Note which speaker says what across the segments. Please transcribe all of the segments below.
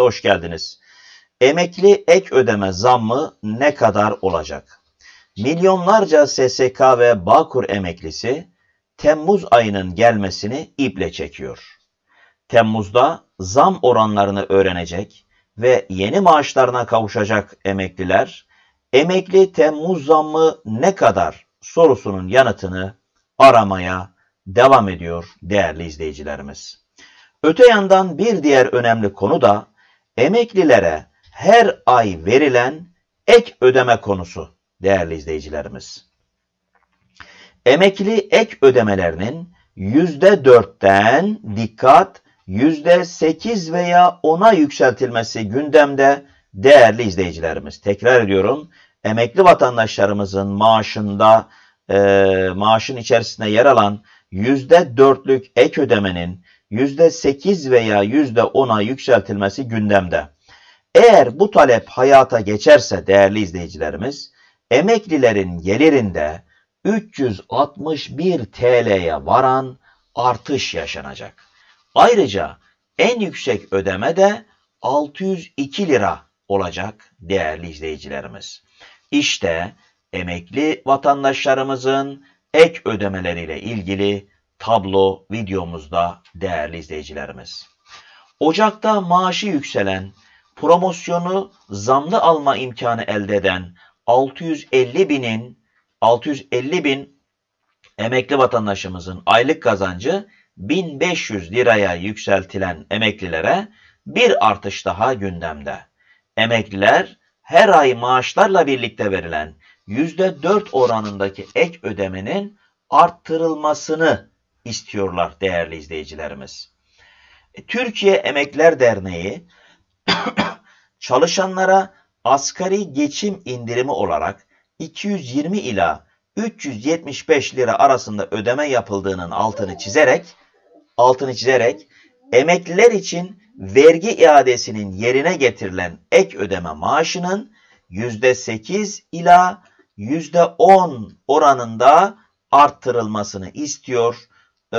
Speaker 1: hoş geldiniz. Emekli ek ödeme zammı ne kadar olacak? Milyonlarca SSK ve Bağkur emeklisi Temmuz ayının gelmesini iple çekiyor. Temmuz'da zam oranlarını öğrenecek ve yeni maaşlarına kavuşacak emekliler, emekli Temmuz zammı ne kadar sorusunun yanıtını aramaya devam ediyor değerli izleyicilerimiz. Öte yandan bir diğer önemli konu da emeklilere her ay verilen ek ödeme konusu değerli izleyicilerimiz. Emekli ek ödemelerinin %4'ten dikkat %8 veya 10'a yükseltilmesi gündemde değerli izleyicilerimiz. Tekrar ediyorum emekli vatandaşlarımızın maaşında e, maaşın içerisinde yer alan %4'lük ek ödemenin %8 veya %10'a yükseltilmesi gündemde. Eğer bu talep hayata geçerse değerli izleyicilerimiz, emeklilerin gelirinde 361 TL'ye varan artış yaşanacak. Ayrıca en yüksek ödeme de 602 lira olacak değerli izleyicilerimiz. İşte emekli vatandaşlarımızın ek ödemeleriyle ilgili tablo videomuzda değerli izleyicilerimiz. Ocak'ta maaşı yükselen, promosyonu zamlı alma imkanı elde eden 650 binin 650 bin emekli vatandaşımızın aylık kazancı 1500 liraya yükseltilen emeklilere bir artış daha gündemde. Emekliler her ay maaşlarla birlikte verilen %4 oranındaki ek ödemenin arttırılmasını istiyorlar değerli izleyicilerimiz. E, Türkiye Emekler Derneği çalışanlara asgari geçim indirimi olarak 220 ila 375 lira arasında ödeme yapıldığının altını çizerek altını çizerek emekliler için vergi iadesinin yerine getirilen ek ödeme maaşının %8 ila %10 oranında arttırılmasını istiyor e,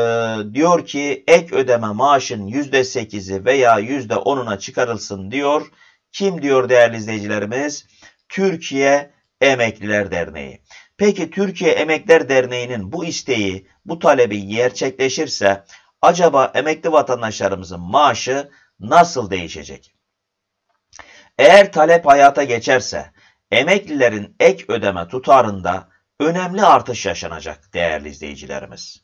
Speaker 1: diyor ki ek ödeme maaşın %8'i veya %10'una çıkarılsın diyor. Kim diyor değerli izleyicilerimiz? Türkiye Emekliler Derneği. Peki Türkiye Emekliler Derneği'nin bu isteği, bu talebi gerçekleşirse acaba emekli vatandaşlarımızın maaşı nasıl değişecek? Eğer talep hayata geçerse emeklilerin ek ödeme tutarında önemli artış yaşanacak değerli izleyicilerimiz.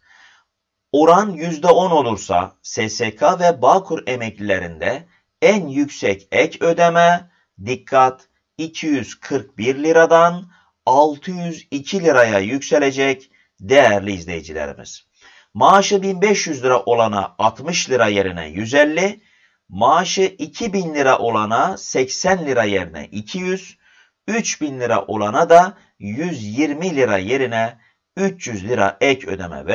Speaker 1: Oran %10 olursa SSK ve Bağkur emeklilerinde en yüksek ek ödeme dikkat 241 liradan 602 liraya yükselecek değerli izleyicilerimiz. Maaşı 1500 lira olana 60 lira yerine 150, maaşı 2000 lira olana 80 lira yerine 200, 3000 lira olana da 120 lira yerine 300 lira ek ödeme verilecek.